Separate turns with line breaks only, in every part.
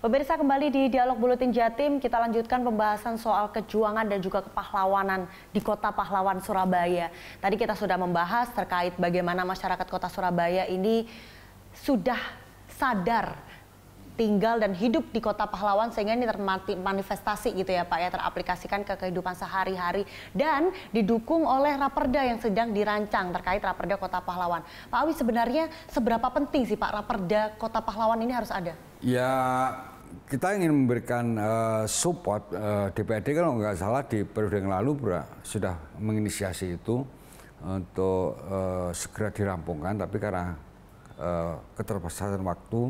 Pemirsa kembali di Dialog Buletin Jatim, kita lanjutkan pembahasan soal kejuangan dan juga kepahlawanan di Kota Pahlawan Surabaya. Tadi kita sudah membahas terkait bagaimana masyarakat Kota Surabaya ini sudah sadar tinggal dan hidup di Kota Pahlawan sehingga ini termanifestasi gitu ya Pak ya teraplikasikan ke kehidupan sehari-hari dan didukung oleh raperda yang sedang dirancang terkait raperda Kota Pahlawan. Pak Awi sebenarnya seberapa penting sih Pak raperda Kota Pahlawan ini harus ada?
Ya kita ingin memberikan uh, support uh, eh, DPRD kalau nggak salah di periode yang lalu bro, sudah menginisiasi itu untuk uh, segera dirampungkan tapi karena uh, keterbatasan waktu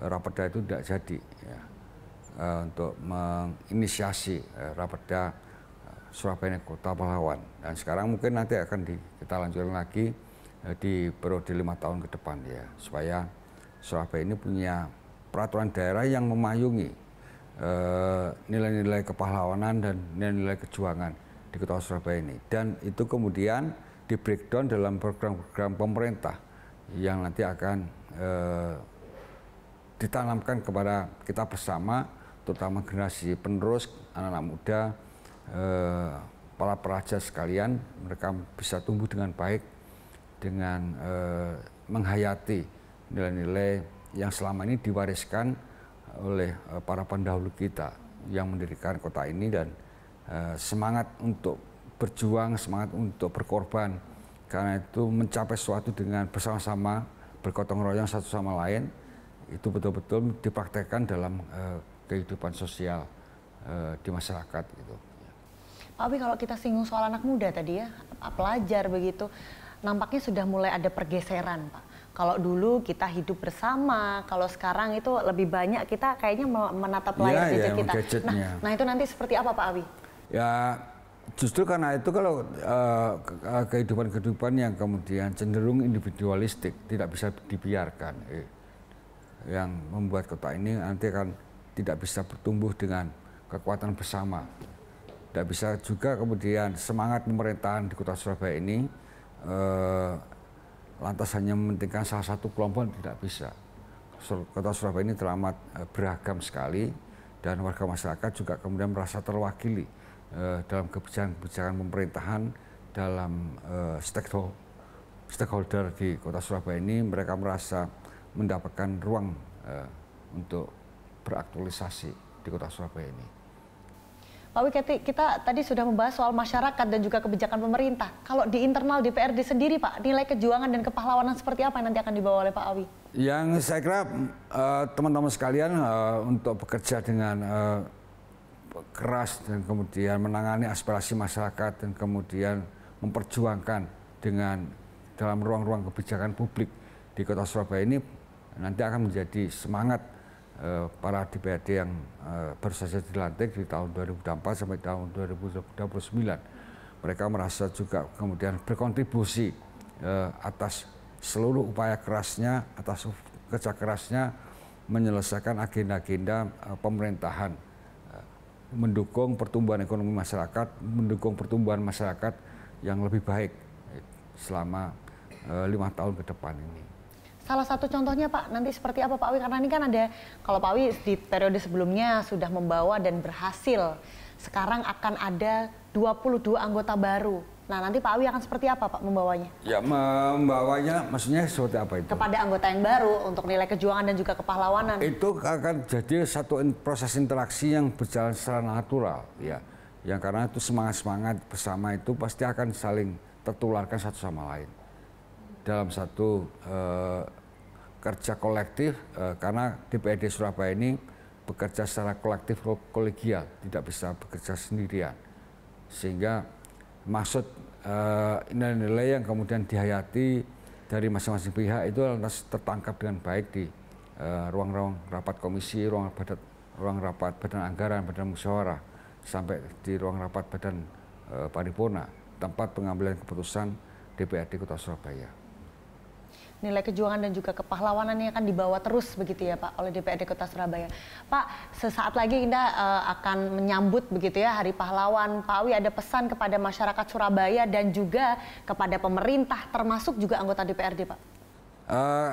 rapeda itu tidak jadi ya. uh, untuk menginisiasi uh, rapeda Surabaya Kota Pahlawan dan sekarang mungkin nanti akan di, kita lanjutkan lagi uh, di periode lima tahun ke depan ya supaya Surabaya ini punya peraturan daerah yang memayungi eh, nilai-nilai kepahlawanan dan nilai-nilai kejuangan di Kota Surabaya ini. Dan itu kemudian di breakdown dalam program-program pemerintah yang nanti akan eh, ditanamkan kepada kita bersama, terutama generasi penerus, anak-anak muda, eh, para peraja sekalian, mereka bisa tumbuh dengan baik dengan menghayati nilai-nilai yang selama ini diwariskan oleh eh, para pendahulu kita yang mendirikan kota ini dan eh, semangat untuk berjuang, semangat untuk berkorban. Karena itu mencapai sesuatu dengan bersama-sama bergotong royong satu sama lain itu betul-betul dipraktekkan dalam eh, kehidupan sosial di masyarakat gitu.
Pak Abi kalau kita singgung soal anak muda tadi ya, pelajar begitu, nampaknya sudah mulai ada pergeseran Pak kalau dulu kita hidup bersama, kalau sekarang itu lebih banyak kita kayaknya menatap iya, layar ya, ya, kita. Nah, gadgetnya. Nah, nah itu nanti seperti apa Pak Awi?
Ya justru karena itu kalau eh, kehidupan-kehidupan uh, yang kemudian cenderung individualistik tidak bisa dibiarkan, eh, yang membuat kota ini nanti akan tidak bisa bertumbuh dengan kekuatan bersama. Tidak bisa juga kemudian semangat pemerintahan di kota Surabaya ini eh, lantas hanya mementingkan salah satu kelompok tidak bisa. Kota Surabaya ini teramat eh, beragam sekali dan warga masyarakat juga kemudian merasa terwakili eh, dalam kebijakan-kebijakan pemerintahan dalam eh, stakeholder di Kota Surabaya ini mereka merasa mendapatkan ruang eh, untuk beraktualisasi di Kota Surabaya ini.
Pak Wiketi, kita tadi sudah membahas soal masyarakat dan juga kebijakan pemerintah. Kalau di internal DPRD sendiri, Pak, nilai kejuangan dan kepahlawanan seperti apa yang nanti akan dibawa oleh Pak Awi?
Yang saya kira eh, teman-teman uh, sekalian uh, untuk bekerja dengan uh, keras dan kemudian menangani aspirasi masyarakat dan kemudian memperjuangkan dengan dalam ruang-ruang kebijakan publik di Kota Surabaya ini nanti akan menjadi semangat Eh, para DPRD yang eh, bersaja dilantik di tahun 2004 sampai tahun 2029. Mereka merasa juga kemudian berkontribusi eh, atas seluruh upaya kerasnya, atas kerja kerasnya menyelesaikan agenda-agenda pemerintahan, mendukung pertumbuhan ekonomi masyarakat, mendukung pertumbuhan masyarakat yang lebih baik selama lima tahun ke depan ini.
Salah satu contohnya Pak, nanti seperti apa Pak Wi? Karena ini kan ada, kalau Pak Wi di periode sebelumnya sudah membawa dan berhasil. Sekarang akan ada 22 anggota baru. Nah nanti Pak Awi akan seperti apa Pak membawanya?
Ya membawanya maksudnya seperti apa itu? Kepada
anggota yang baru untuk nilai kejuangan dan juga kepahlawanan.
Itu akan jadi satu proses interaksi yang berjalan secara natural ya. Yang karena itu semangat-semangat bersama itu pasti akan saling tertularkan satu sama lain dalam satu uh, kerja kolektif uh, karena DPRD Surabaya ini bekerja secara kolektif kolegial, tidak bisa bekerja sendirian. Sehingga maksud eh, nilai-nilai yang kemudian dihayati dari masing-masing pihak itu harus tertangkap dengan baik di ruang-ruang rapat komisi, ruang rapat ruang rapat badan anggaran, badan musyawarah, sampai di ruang rapat badan uh, paripurna, tempat pengambilan keputusan DPRD Kota Surabaya
nilai kejuangan dan juga kepahlawanan yang akan dibawa terus begitu ya Pak oleh DPRD Kota Surabaya. Pak, sesaat lagi kita uh, eh, akan menyambut begitu ya Hari Pahlawan. Pak Awi ada pesan kepada masyarakat Surabaya dan juga kepada pemerintah termasuk juga anggota DPRD Pak.
Uh,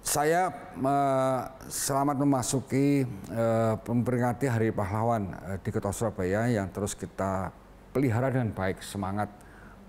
saya uh, selamat memasuki uh, memperingati Hari Pahlawan uh, di Kota Surabaya yang terus kita pelihara dengan baik semangat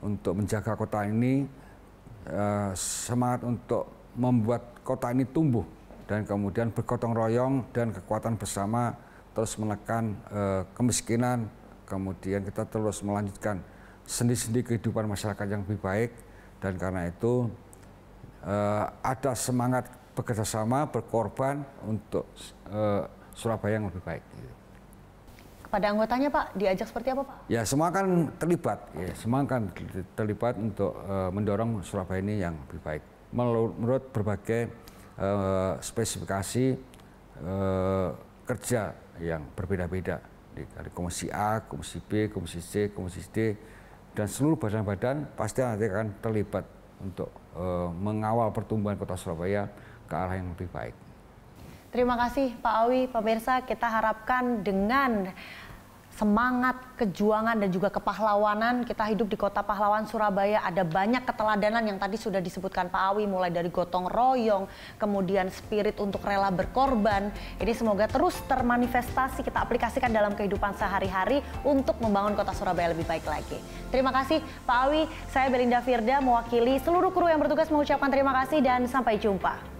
untuk menjaga kota ini Eh, semangat untuk membuat kota ini tumbuh dan kemudian bergotong royong dan kekuatan bersama terus menekan eh, kemiskinan, kemudian kita terus melanjutkan sendi-sendi kehidupan masyarakat yang lebih baik dan karena itu eh, ada semangat bekerjasama berkorban untuk Surabaya yang lebih baik
kepada anggotanya Pak diajak seperti apa Pak?
Ya semua kan terlibat, ya, semua kan terlibat untuk uh, mendorong Surabaya ini yang lebih baik. Menurut berbagai uh, spesifikasi uh, kerja yang berbeda-beda dari Komisi A, Komisi B, Komisi C, Komisi D dan seluruh badan-badan pasti nanti akan terlibat untuk uh, mengawal pertumbuhan kota Surabaya ke arah yang lebih baik.
Terima kasih Pak Awi, pemirsa kita harapkan dengan semangat, kejuangan dan juga kepahlawanan. Kita hidup di kota pahlawan Surabaya ada banyak keteladanan yang tadi sudah disebutkan Pak Awi mulai dari gotong royong, kemudian spirit untuk rela berkorban. Ini semoga terus termanifestasi kita aplikasikan dalam kehidupan sehari-hari untuk membangun kota Surabaya lebih baik lagi. Terima kasih Pak Awi, saya Belinda Firda mewakili seluruh kru yang bertugas mengucapkan terima kasih dan sampai jumpa.